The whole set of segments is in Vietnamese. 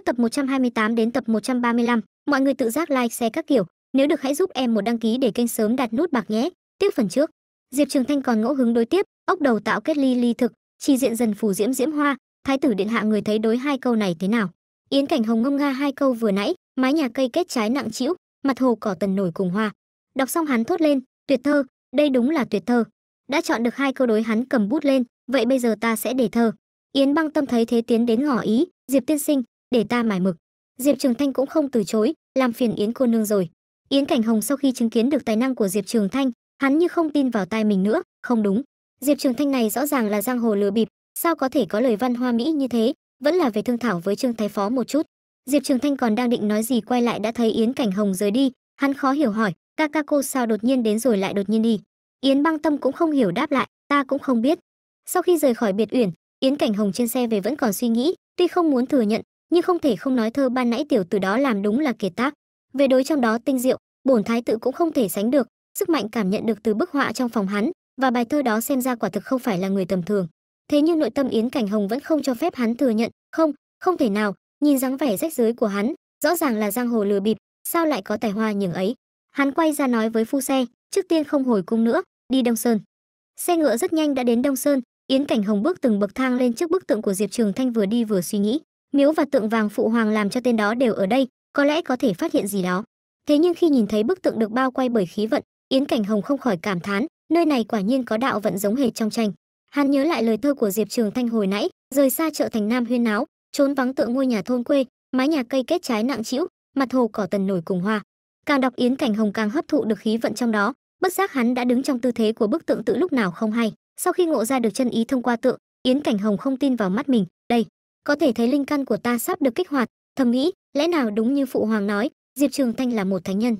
Hết tập 128 đến tập 135, mọi người tự giác like, share các kiểu. Nếu được hãy giúp em một đăng ký để kênh sớm đạt nút bạc nhé. Tiếp phần trước, Diệp Trường Thanh còn ngẫu hứng đối tiếp, ốc đầu tạo kết ly ly thực, chi diện dần phù diễm diễm hoa, thái tử điện hạ người thấy đối hai câu này thế nào? Yến cảnh hồng ngâm nga hai câu vừa nãy, mái nhà cây kết trái nặng chịu mặt hồ cỏ tần nổi cùng hoa. Đọc xong hắn thốt lên, tuyệt thơ, đây đúng là tuyệt thơ. Đã chọn được hai câu đối hắn cầm bút lên, vậy bây giờ ta sẽ để thơ. Yến Băng Tâm thấy thế tiến đến ngỏ ý, Diệp tiên sinh, để ta mải mực diệp trường thanh cũng không từ chối làm phiền yến cô nương rồi yến cảnh hồng sau khi chứng kiến được tài năng của diệp trường thanh hắn như không tin vào tai mình nữa không đúng diệp trường thanh này rõ ràng là giang hồ lừa bịp sao có thể có lời văn hoa mỹ như thế vẫn là về thương thảo với trương thái phó một chút diệp trường thanh còn đang định nói gì quay lại đã thấy yến cảnh hồng rời đi hắn khó hiểu hỏi ca ca cô sao đột nhiên đến rồi lại đột nhiên đi yến băng tâm cũng không hiểu đáp lại ta cũng không biết sau khi rời khỏi biệt uyển yến cảnh hồng trên xe về vẫn còn suy nghĩ tuy không muốn thừa nhận nhưng không thể không nói thơ ban nãy tiểu từ đó làm đúng là kiệt tác về đối trong đó tinh diệu bổn thái tự cũng không thể sánh được sức mạnh cảm nhận được từ bức họa trong phòng hắn và bài thơ đó xem ra quả thực không phải là người tầm thường thế nhưng nội tâm yến cảnh hồng vẫn không cho phép hắn thừa nhận không không thể nào nhìn dáng vẻ rách rưới của hắn rõ ràng là giang hồ lừa bịp sao lại có tài hoa nhường ấy hắn quay ra nói với phu xe trước tiên không hồi cung nữa đi đông sơn xe ngựa rất nhanh đã đến đông sơn yến cảnh hồng bước từng bậc thang lên trước bức tượng của diệp trường thanh vừa đi vừa suy nghĩ miếu và tượng vàng phụ hoàng làm cho tên đó đều ở đây có lẽ có thể phát hiện gì đó thế nhưng khi nhìn thấy bức tượng được bao quay bởi khí vận yến cảnh hồng không khỏi cảm thán nơi này quả nhiên có đạo vận giống hệt trong tranh hắn nhớ lại lời thơ của diệp trường thanh hồi nãy rời xa chợ thành nam huyên náo trốn vắng tượng ngôi nhà thôn quê mái nhà cây kết trái nặng trĩu mặt hồ cỏ tần nổi cùng hoa càng đọc yến cảnh hồng càng hấp thụ được khí vận trong đó bất giác hắn đã đứng trong tư thế của bức tượng tự lúc nào không hay sau khi ngộ ra được chân ý thông qua tượng yến cảnh hồng không tin vào mắt mình có thể thấy linh căn của ta sắp được kích hoạt thầm nghĩ lẽ nào đúng như phụ hoàng nói diệp trường thanh là một thánh nhân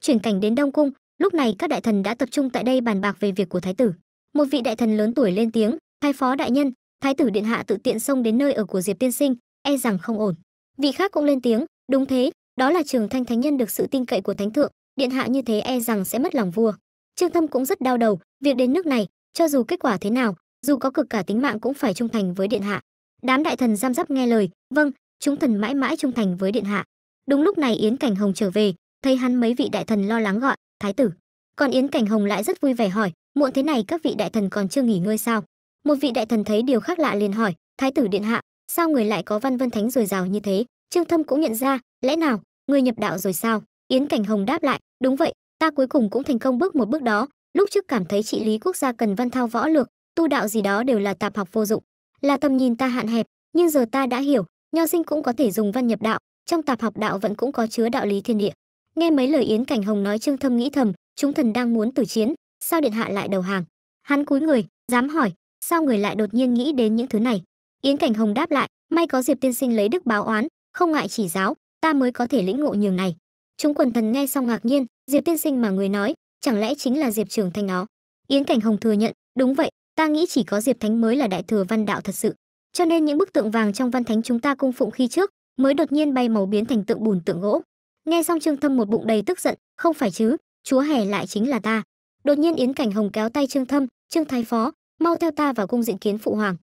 chuyển cảnh đến đông cung lúc này các đại thần đã tập trung tại đây bàn bạc về việc của thái tử một vị đại thần lớn tuổi lên tiếng thái phó đại nhân thái tử điện hạ tự tiện xông đến nơi ở của diệp tiên sinh e rằng không ổn vị khác cũng lên tiếng đúng thế đó là trường thanh thánh nhân được sự tin cậy của thánh thượng điện hạ như thế e rằng sẽ mất lòng vua trương thâm cũng rất đau đầu việc đến nước này cho dù kết quả thế nào dù có cực cả tính mạng cũng phải trung thành với điện hạ đám đại thần giam giáp nghe lời vâng chúng thần mãi mãi trung thành với điện hạ đúng lúc này yến cảnh hồng trở về thấy hắn mấy vị đại thần lo lắng gọi thái tử còn yến cảnh hồng lại rất vui vẻ hỏi muộn thế này các vị đại thần còn chưa nghỉ ngơi sao một vị đại thần thấy điều khác lạ liền hỏi thái tử điện hạ sao người lại có văn vân thánh dồi dào như thế trương thâm cũng nhận ra lẽ nào người nhập đạo rồi sao yến cảnh hồng đáp lại đúng vậy ta cuối cùng cũng thành công bước một bước đó lúc trước cảm thấy trị lý quốc gia cần văn thao võ lược tu đạo gì đó đều là tạp học vô dụng là tầm nhìn ta hạn hẹp nhưng giờ ta đã hiểu nho sinh cũng có thể dùng văn nhập đạo trong tạp học đạo vẫn cũng có chứa đạo lý thiên địa nghe mấy lời yến cảnh hồng nói trương thâm nghĩ thầm chúng thần đang muốn tử chiến sao điện hạ lại đầu hàng hắn cúi người dám hỏi sao người lại đột nhiên nghĩ đến những thứ này yến cảnh hồng đáp lại may có diệp tiên sinh lấy đức báo oán không ngại chỉ giáo ta mới có thể lĩnh ngộ nhường này chúng quần thần nghe xong ngạc nhiên diệp tiên sinh mà người nói chẳng lẽ chính là diệp trường thanh nó yến cảnh hồng thừa nhận đúng vậy ta nghĩ chỉ có diệp thánh mới là đại thừa văn đạo thật sự cho nên những bức tượng vàng trong văn thánh chúng ta cung phụng khi trước mới đột nhiên bay màu biến thành tượng bùn tượng gỗ nghe xong trương thâm một bụng đầy tức giận không phải chứ chúa hè lại chính là ta đột nhiên yến cảnh hồng kéo tay trương thâm trương thái phó mau theo ta vào cung diện kiến phụ hoàng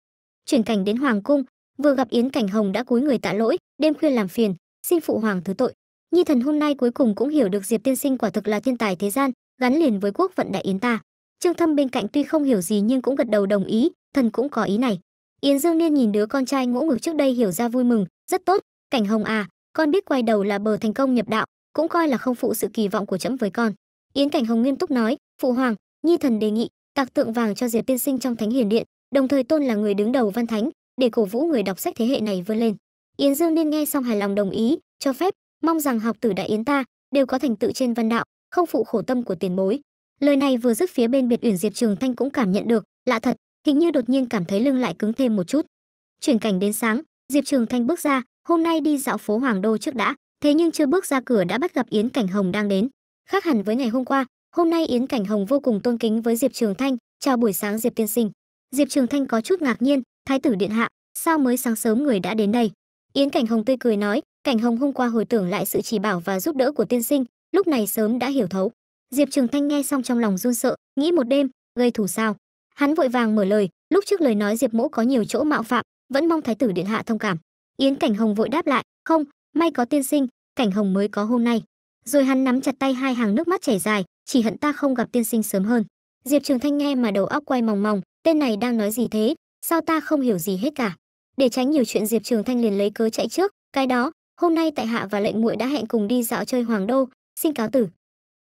chuyển cảnh đến hoàng cung vừa gặp yến cảnh hồng đã cúi người tạ lỗi đêm khuya làm phiền xin phụ hoàng thứ tội nhi thần hôm nay cuối cùng cũng hiểu được diệp tiên sinh quả thực là thiên tài thế gian gắn liền với quốc vận đại yến ta trương thâm bên cạnh tuy không hiểu gì nhưng cũng gật đầu đồng ý thần cũng có ý này yến dương niên nhìn đứa con trai ngỗ ngực trước đây hiểu ra vui mừng rất tốt cảnh hồng à con biết quay đầu là bờ thành công nhập đạo cũng coi là không phụ sự kỳ vọng của trẫm với con yến cảnh hồng nghiêm túc nói phụ hoàng nhi thần đề nghị tạc tượng vàng cho diệp tiên sinh trong thánh hiền điện đồng thời tôn là người đứng đầu văn thánh để cổ vũ người đọc sách thế hệ này vươn lên yến dương niên nghe xong hài lòng đồng ý cho phép mong rằng học tử đại yến ta đều có thành tựu trên văn đạo không phụ khổ tâm của tiền bối lời này vừa dứt phía bên biệt uyển diệp trường thanh cũng cảm nhận được lạ thật hình như đột nhiên cảm thấy lưng lại cứng thêm một chút chuyển cảnh đến sáng diệp trường thanh bước ra hôm nay đi dạo phố hoàng đô trước đã thế nhưng chưa bước ra cửa đã bắt gặp yến cảnh hồng đang đến khác hẳn với ngày hôm qua hôm nay yến cảnh hồng vô cùng tôn kính với diệp trường thanh chào buổi sáng diệp tiên sinh diệp trường thanh có chút ngạc nhiên thái tử điện hạ sao mới sáng sớm người đã đến đây yến cảnh hồng tươi cười nói cảnh hồng hôm qua hồi tưởng lại sự chỉ bảo và giúp đỡ của tiên sinh lúc này sớm đã hiểu thấu Diệp Trường Thanh nghe xong trong lòng run sợ, nghĩ một đêm, gây thù sao? Hắn vội vàng mở lời, lúc trước lời nói Diệp Mỗ có nhiều chỗ mạo phạm, vẫn mong thái tử điện hạ thông cảm. Yến Cảnh Hồng vội đáp lại, "Không, may có tiên sinh, Cảnh Hồng mới có hôm nay." Rồi hắn nắm chặt tay hai hàng nước mắt chảy dài, chỉ hận ta không gặp tiên sinh sớm hơn. Diệp Trường Thanh nghe mà đầu óc quay mòng mòng, tên này đang nói gì thế, sao ta không hiểu gì hết cả. Để tránh nhiều chuyện Diệp Trường Thanh liền lấy cớ chạy trước, cái đó, hôm nay tại hạ và lệnh muội đã hẹn cùng đi dạo chơi hoàng đô, xin cáo tử.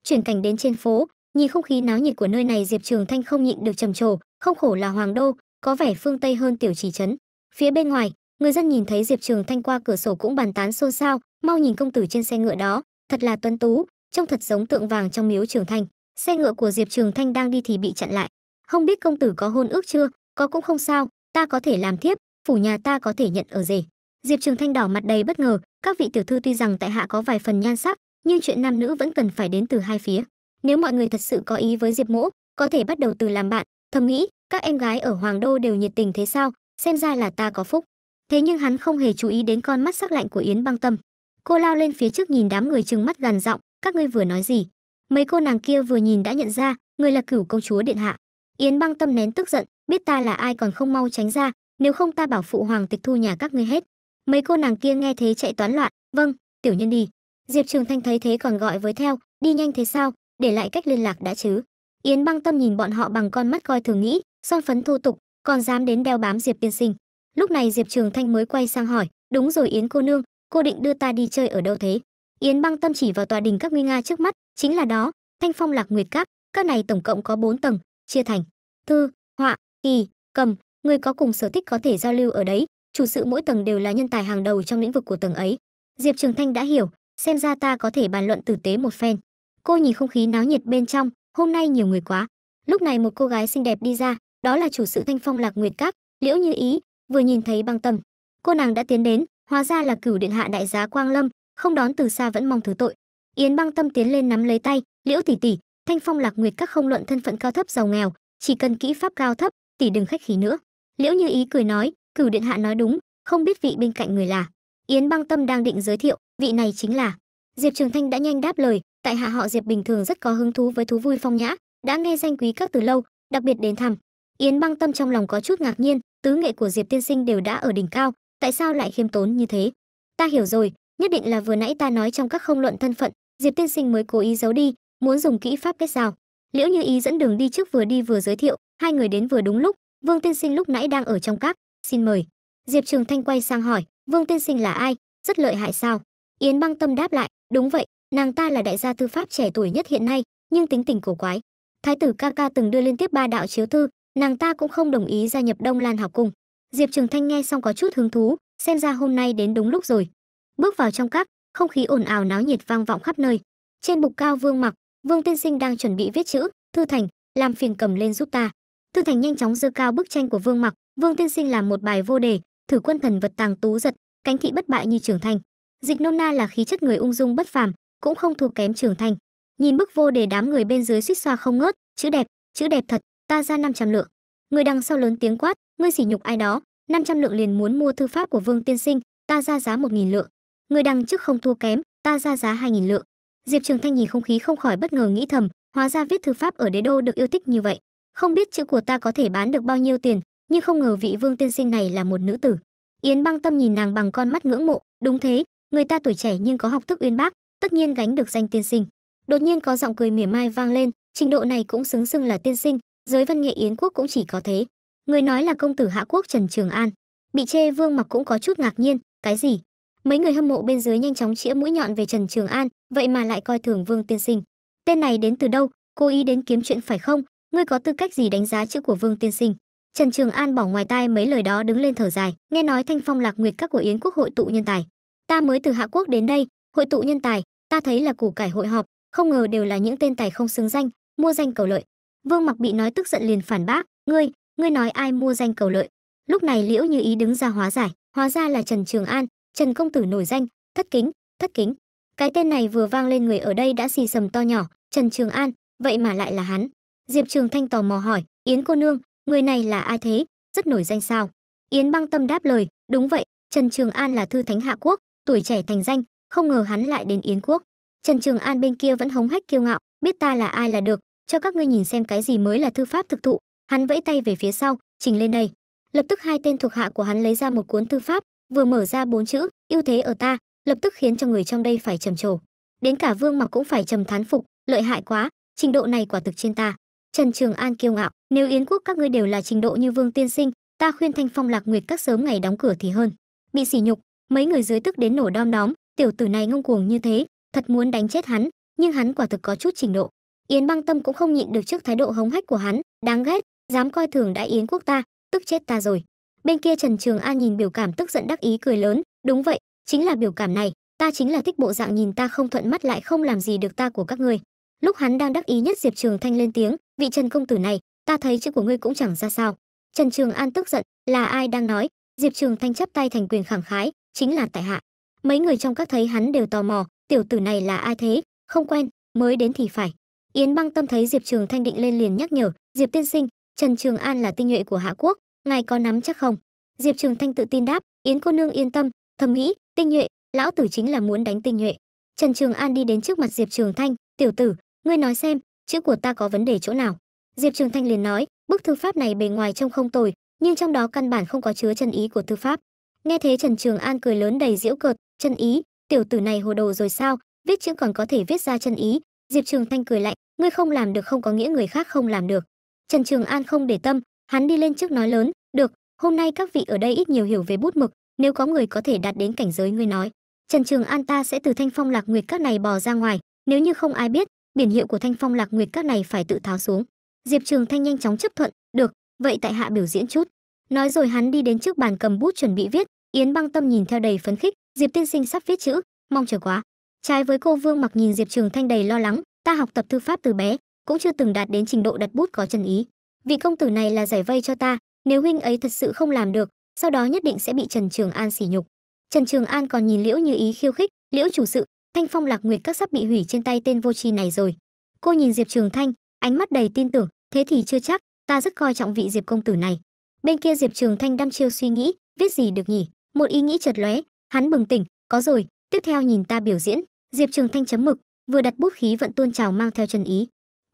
Chuyển cảnh đến trên phố, nhìn không khí náo nhiệt của nơi này Diệp Trường Thanh không nhịn được trầm trồ, không khổ là hoàng đô, có vẻ phương Tây hơn tiểu trì trấn. Phía bên ngoài, người dân nhìn thấy Diệp Trường Thanh qua cửa sổ cũng bàn tán xôn xao, mau nhìn công tử trên xe ngựa đó, thật là tuấn tú, trông thật giống tượng vàng trong miếu Trường Thanh. Xe ngựa của Diệp Trường Thanh đang đi thì bị chặn lại. Không biết công tử có hôn ước chưa, có cũng không sao, ta có thể làm thiếp, phủ nhà ta có thể nhận ở rể. Diệp Trường Thanh đỏ mặt đầy bất ngờ, các vị tiểu thư tuy rằng tại hạ có vài phần nhan sắc, nhưng chuyện nam nữ vẫn cần phải đến từ hai phía nếu mọi người thật sự có ý với diệp mỗ có thể bắt đầu từ làm bạn thầm nghĩ các em gái ở hoàng đô đều nhiệt tình thế sao xem ra là ta có phúc thế nhưng hắn không hề chú ý đến con mắt sắc lạnh của yến băng tâm cô lao lên phía trước nhìn đám người trừng mắt gằn giọng các ngươi vừa nói gì mấy cô nàng kia vừa nhìn đã nhận ra người là cửu công chúa điện hạ yến băng tâm nén tức giận biết ta là ai còn không mau tránh ra nếu không ta bảo phụ hoàng tịch thu nhà các ngươi hết mấy cô nàng kia nghe thế chạy toán loạn vâng tiểu nhân đi diệp trường thanh thấy thế còn gọi với theo đi nhanh thế sao để lại cách liên lạc đã chứ yến băng tâm nhìn bọn họ bằng con mắt coi thường nghĩ son phấn thô tục còn dám đến đeo bám diệp tiên sinh lúc này diệp trường thanh mới quay sang hỏi đúng rồi yến cô nương cô định đưa ta đi chơi ở đâu thế yến băng tâm chỉ vào tòa đình các nguy nga trước mắt chính là đó thanh phong lạc nguyệt cáp các này tổng cộng có 4 tầng chia thành thư họa kỳ cầm người có cùng sở thích có thể giao lưu ở đấy chủ sự mỗi tầng đều là nhân tài hàng đầu trong lĩnh vực của tầng ấy diệp trường thanh đã hiểu xem ra ta có thể bàn luận tử tế một phen cô nhìn không khí náo nhiệt bên trong hôm nay nhiều người quá lúc này một cô gái xinh đẹp đi ra đó là chủ sự thanh phong lạc nguyệt các liễu như ý vừa nhìn thấy băng tâm cô nàng đã tiến đến hóa ra là cửu điện hạ đại giá quang lâm không đón từ xa vẫn mong thứ tội yến băng tâm tiến lên nắm lấy tay liễu tỷ tỷ thanh phong lạc nguyệt các không luận thân phận cao thấp giàu nghèo chỉ cần kỹ pháp cao thấp tỷ đừng khách khí nữa liễu như ý cười nói cửu điện hạ nói đúng không biết vị bên cạnh người là yến băng tâm đang định giới thiệu vị này chính là diệp trường thanh đã nhanh đáp lời tại hạ họ diệp bình thường rất có hứng thú với thú vui phong nhã đã nghe danh quý các từ lâu đặc biệt đến thăm yến băng tâm trong lòng có chút ngạc nhiên tứ nghệ của diệp tiên sinh đều đã ở đỉnh cao tại sao lại khiêm tốn như thế ta hiểu rồi nhất định là vừa nãy ta nói trong các không luận thân phận diệp tiên sinh mới cố ý giấu đi muốn dùng kỹ pháp kết giao liễu như ý dẫn đường đi trước vừa đi vừa giới thiệu hai người đến vừa đúng lúc vương tiên sinh lúc nãy đang ở trong các xin mời diệp trường thanh quay sang hỏi vương tiên sinh là ai rất lợi hại sao yến băng tâm đáp lại đúng vậy nàng ta là đại gia thư pháp trẻ tuổi nhất hiện nay nhưng tính tình cổ quái thái tử ca ca từng đưa liên tiếp ba đạo chiếu thư nàng ta cũng không đồng ý gia nhập đông lan học cung diệp trường thanh nghe xong có chút hứng thú xem ra hôm nay đến đúng lúc rồi bước vào trong các không khí ồn ào náo nhiệt vang vọng khắp nơi trên bục cao vương mặc vương tiên sinh đang chuẩn bị viết chữ thư thành làm phiền cầm lên giúp ta thư thành nhanh chóng dơ cao bức tranh của vương mặc vương tiên sinh làm một bài vô đề thử quân thần vật tàng tú giật cánh thị bất bại như trưởng thành dịch nôm na là khí chất người ung dung bất phàm cũng không thua kém trưởng thành nhìn bức vô để đám người bên dưới suýt xoa không ngớt chữ đẹp chữ đẹp thật ta ra 500 lượng người đằng sau lớn tiếng quát ngươi sỉ nhục ai đó 500 lượng liền muốn mua thư pháp của vương tiên sinh ta ra giá 1.000 lượng người đằng trước không thua kém ta ra giá 2.000 lượng diệp trường thanh nhìn không khí không khỏi bất ngờ nghĩ thầm hóa ra viết thư pháp ở đế đô được yêu thích như vậy không biết chữ của ta có thể bán được bao nhiêu tiền nhưng không ngờ vị vương tiên sinh này là một nữ tử yến băng tâm nhìn nàng bằng con mắt ngưỡng mộ đúng thế người ta tuổi trẻ nhưng có học thức uyên bác tất nhiên gánh được danh tiên sinh đột nhiên có giọng cười mỉa mai vang lên trình độ này cũng xứng xưng là tiên sinh giới văn nghệ yến quốc cũng chỉ có thế người nói là công tử hạ quốc trần trường an bị chê vương mặc cũng có chút ngạc nhiên cái gì mấy người hâm mộ bên dưới nhanh chóng chĩa mũi nhọn về trần trường an vậy mà lại coi thường vương tiên sinh tên này đến từ đâu cố ý đến kiếm chuyện phải không ngươi có tư cách gì đánh giá chữ của vương tiên sinh Trần Trường An bỏ ngoài tai mấy lời đó đứng lên thở dài, nghe nói Thanh Phong Lạc Nguyệt các của Yến Quốc hội tụ nhân tài. Ta mới từ Hạ Quốc đến đây, hội tụ nhân tài, ta thấy là củ cải hội họp, không ngờ đều là những tên tài không xứng danh, mua danh cầu lợi. Vương Mặc bị nói tức giận liền phản bác, "Ngươi, ngươi nói ai mua danh cầu lợi?" Lúc này Liễu Như Ý đứng ra hóa giải, hóa ra là Trần Trường An, Trần công tử nổi danh, thất kính, thất kính. Cái tên này vừa vang lên người ở đây đã xì sầm to nhỏ, Trần Trường An, vậy mà lại là hắn. Diệp Trường Thanh tò mò hỏi, "Yến cô nương, người này là ai thế rất nổi danh sao yến băng tâm đáp lời đúng vậy trần trường an là thư thánh hạ quốc tuổi trẻ thành danh không ngờ hắn lại đến yến quốc trần trường an bên kia vẫn hống hách kiêu ngạo biết ta là ai là được cho các ngươi nhìn xem cái gì mới là thư pháp thực thụ hắn vẫy tay về phía sau trình lên đây lập tức hai tên thuộc hạ của hắn lấy ra một cuốn thư pháp vừa mở ra bốn chữ ưu thế ở ta lập tức khiến cho người trong đây phải trầm trồ đến cả vương mặc cũng phải trầm thán phục lợi hại quá trình độ này quả thực trên ta trần trường an kiêu ngạo nếu yến quốc các ngươi đều là trình độ như vương tiên sinh ta khuyên thanh phong lạc nguyệt các sớm ngày đóng cửa thì hơn bị sỉ nhục mấy người dưới tức đến nổ đom đóm tiểu tử này ngông cuồng như thế thật muốn đánh chết hắn nhưng hắn quả thực có chút trình độ yến băng tâm cũng không nhịn được trước thái độ hống hách của hắn đáng ghét dám coi thường đại yến quốc ta tức chết ta rồi bên kia trần trường an nhìn biểu cảm tức giận đắc ý cười lớn đúng vậy chính là biểu cảm này ta chính là thích bộ dạng nhìn ta không thuận mắt lại không làm gì được ta của các ngươi lúc hắn đang đắc ý nhất diệp trường thanh lên tiếng vị trần công tử này ta thấy chữ của ngươi cũng chẳng ra sao trần trường an tức giận là ai đang nói diệp trường thanh chắp tay thành quyền khẳng khái chính là tại hạ mấy người trong các thấy hắn đều tò mò tiểu tử này là ai thế không quen mới đến thì phải yến băng tâm thấy diệp trường thanh định lên liền nhắc nhở diệp tiên sinh trần trường an là tinh nhuệ của hạ quốc ngài có nắm chắc không diệp trường thanh tự tin đáp yến cô nương yên tâm thầm nghĩ tinh nhuệ lão tử chính là muốn đánh tinh nhuệ trần trường an đi đến trước mặt diệp trường thanh tiểu tử ngươi nói xem chữ của ta có vấn đề chỗ nào Diệp Trường Thanh liền nói, bức thư pháp này bề ngoài trông không tồi, nhưng trong đó căn bản không có chứa chân ý của thư pháp. Nghe thế Trần Trường An cười lớn đầy giễu cợt, chân ý, tiểu tử này hồ đồ rồi sao, viết chữ còn có thể viết ra chân ý. Diệp Trường Thanh cười lạnh, ngươi không làm được không có nghĩa người khác không làm được. Trần Trường An không để tâm, hắn đi lên trước nói lớn, "Được, hôm nay các vị ở đây ít nhiều hiểu về bút mực, nếu có người có thể đạt đến cảnh giới ngươi nói, Trần Trường An ta sẽ từ Thanh Phong Lạc Nguyệt các này bò ra ngoài, nếu như không ai biết, biển hiệu của Thanh Phong Lạc Nguyệt các này phải tự tháo xuống." Diệp Trường Thanh nhanh chóng chấp thuận, "Được, vậy tại hạ biểu diễn chút." Nói rồi hắn đi đến trước bàn cầm bút chuẩn bị viết, Yến Băng Tâm nhìn theo đầy phấn khích, "Diệp tiên sinh sắp viết chữ, mong chờ quá." Trái với cô Vương Mặc nhìn Diệp Trường Thanh đầy lo lắng, "Ta học tập thư pháp từ bé, cũng chưa từng đạt đến trình độ đặt bút có chân ý. Vị công tử này là giải vây cho ta, nếu huynh ấy thật sự không làm được, sau đó nhất định sẽ bị Trần Trường An sỉ nhục." Trần Trường An còn nhìn Liễu Như Ý khiêu khích, "Liễu chủ sự, Thanh Phong Lạc Nguyệt các sắp bị hủy trên tay tên vô tri này rồi." Cô nhìn Diệp Trường Thanh, ánh mắt đầy tin tưởng thế thì chưa chắc ta rất coi trọng vị diệp công tử này bên kia diệp trường thanh đăm chiêu suy nghĩ viết gì được nhỉ một ý nghĩ chợt lóe hắn bừng tỉnh có rồi tiếp theo nhìn ta biểu diễn diệp trường thanh chấm mực vừa đặt bút khí vận tuôn trào mang theo chân ý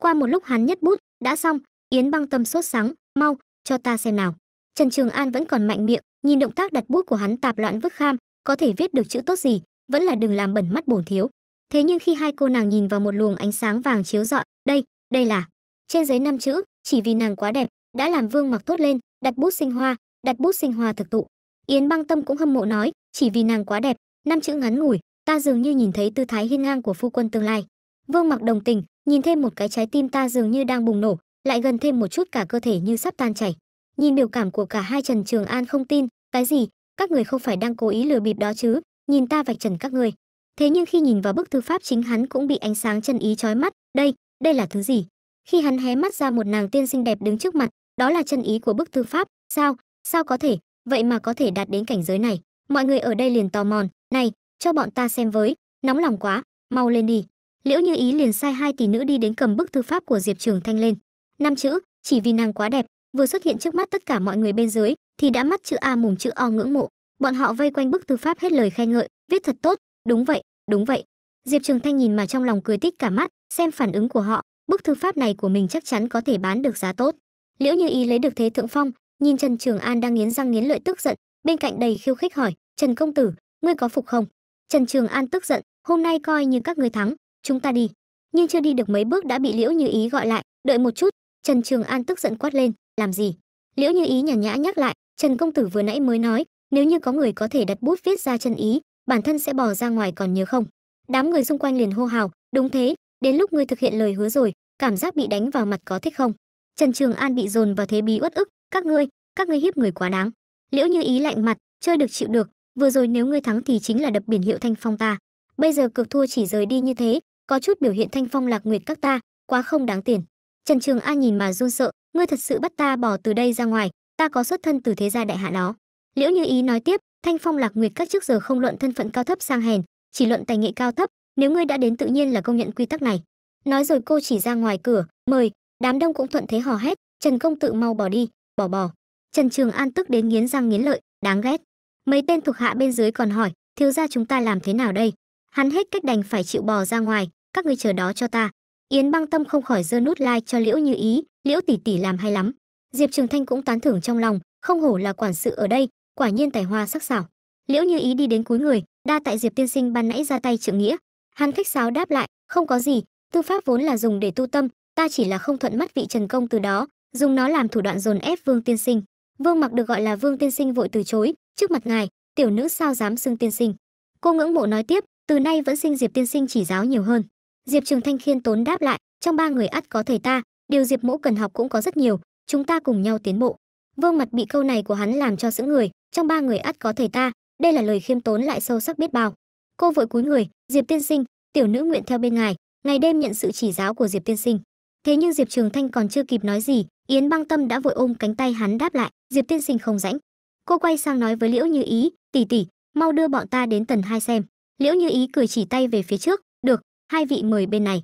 qua một lúc hắn nhất bút đã xong yến băng tâm sốt sáng mau cho ta xem nào trần trường an vẫn còn mạnh miệng nhìn động tác đặt bút của hắn tạp loạn vứt kham có thể viết được chữ tốt gì vẫn là đừng làm bẩn mắt bổn thiếu thế nhưng khi hai cô nàng nhìn vào một luồng ánh sáng vàng chiếu rọi đây đây là trên giấy năm chữ chỉ vì nàng quá đẹp đã làm vương mặc thốt lên đặt bút sinh hoa đặt bút sinh hoa thực tụ yến băng tâm cũng hâm mộ nói chỉ vì nàng quá đẹp năm chữ ngắn ngủi ta dường như nhìn thấy tư thái hiên ngang của phu quân tương lai vương mặc đồng tình nhìn thêm một cái trái tim ta dường như đang bùng nổ lại gần thêm một chút cả cơ thể như sắp tan chảy nhìn biểu cảm của cả hai trần trường an không tin cái gì các người không phải đang cố ý lừa bịp đó chứ nhìn ta vạch trần các người thế nhưng khi nhìn vào bức thư pháp chính hắn cũng bị ánh sáng chân ý chói mắt đây đây là thứ gì? Khi hắn hé mắt ra một nàng tiên xinh đẹp đứng trước mặt, đó là chân ý của bức thư pháp, sao? Sao có thể? Vậy mà có thể đạt đến cảnh giới này. Mọi người ở đây liền tò mòn, "Này, cho bọn ta xem với, nóng lòng quá, mau lên đi." Liễu Như Ý liền sai hai tỷ nữ đi đến cầm bức thư pháp của Diệp Trường Thanh lên. Năm chữ, chỉ vì nàng quá đẹp, vừa xuất hiện trước mắt tất cả mọi người bên dưới thì đã mắt chữ A mùng chữ O ngưỡng mộ. Bọn họ vây quanh bức thư pháp hết lời khen ngợi, viết thật tốt, đúng vậy, đúng vậy. Diệp Trường Thanh nhìn mà trong lòng cười tích cả mắt, xem phản ứng của họ bức thư pháp này của mình chắc chắn có thể bán được giá tốt liễu như ý lấy được thế thượng phong nhìn trần trường an đang nghiến răng nghiến lợi tức giận bên cạnh đầy khiêu khích hỏi trần công tử ngươi có phục không trần trường an tức giận hôm nay coi như các ngươi thắng chúng ta đi nhưng chưa đi được mấy bước đã bị liễu như ý gọi lại đợi một chút trần trường an tức giận quát lên làm gì liễu như ý nhàn nhã nhắc lại trần công tử vừa nãy mới nói nếu như có người có thể đặt bút viết ra chân ý bản thân sẽ bỏ ra ngoài còn nhớ không đám người xung quanh liền hô hào đúng thế đến lúc ngươi thực hiện lời hứa rồi cảm giác bị đánh vào mặt có thích không trần trường an bị dồn vào thế bí uất ức các ngươi các ngươi hiếp người quá đáng liễu như ý lạnh mặt chơi được chịu được vừa rồi nếu ngươi thắng thì chính là đập biển hiệu thanh phong ta bây giờ cược thua chỉ rời đi như thế có chút biểu hiện thanh phong lạc nguyệt các ta quá không đáng tiền trần trường an nhìn mà run sợ ngươi thật sự bắt ta bỏ từ đây ra ngoài ta có xuất thân từ thế gia đại hạ đó liễu như ý nói tiếp thanh phong lạc nguyệt các trước giờ không luận thân phận cao thấp sang hèn chỉ luận tài nghệ cao thấp nếu ngươi đã đến tự nhiên là công nhận quy tắc này nói rồi cô chỉ ra ngoài cửa mời đám đông cũng thuận thế hò hét trần công tự mau bỏ đi bỏ bỏ trần trường an tức đến nghiến răng nghiến lợi đáng ghét mấy tên thuộc hạ bên dưới còn hỏi thiếu ra chúng ta làm thế nào đây hắn hết cách đành phải chịu bò ra ngoài các ngươi chờ đó cho ta yến băng tâm không khỏi giơ nút like cho liễu như ý liễu tỷ tỷ làm hay lắm diệp trường thanh cũng tán thưởng trong lòng không hổ là quản sự ở đây quả nhiên tài hoa sắc sảo liễu như ý đi đến cuối người đa tại diệp tiên sinh ban nãy ra tay trượng nghĩa Hắn khách sáo đáp lại, không có gì, tư pháp vốn là dùng để tu tâm, ta chỉ là không thuận mắt vị Trần Công từ đó, dùng nó làm thủ đoạn dồn ép Vương Tiên Sinh. Vương Mặc được gọi là Vương Tiên Sinh vội từ chối, trước mặt ngài, tiểu nữ sao dám xưng tiên sinh. Cô ngưỡng mộ nói tiếp, từ nay vẫn xin Diệp Tiên Sinh chỉ giáo nhiều hơn. Diệp Trường Thanh khiên tốn đáp lại, trong ba người ắt có thầy ta, điều Diệp Mỗ cần học cũng có rất nhiều, chúng ta cùng nhau tiến bộ. Vương Mặt bị câu này của hắn làm cho sững người, trong ba người ắt có thầy ta, đây là lời khiêm tốn lại sâu sắc biết bao cô vội cúi người diệp tiên sinh tiểu nữ nguyện theo bên ngài ngày đêm nhận sự chỉ giáo của diệp tiên sinh thế nhưng diệp trường thanh còn chưa kịp nói gì yến băng tâm đã vội ôm cánh tay hắn đáp lại diệp tiên sinh không rãnh cô quay sang nói với liễu như ý tỷ tỷ mau đưa bọn ta đến tầng hai xem liễu như ý cười chỉ tay về phía trước được hai vị mời bên này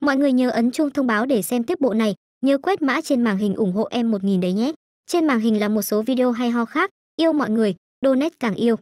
mọi người nhớ ấn chuông thông báo để xem tiếp bộ này nhớ quét mã trên màn hình ủng hộ em một nghìn đấy nhé trên màn hình là một số video hay ho khác yêu mọi người donate càng yêu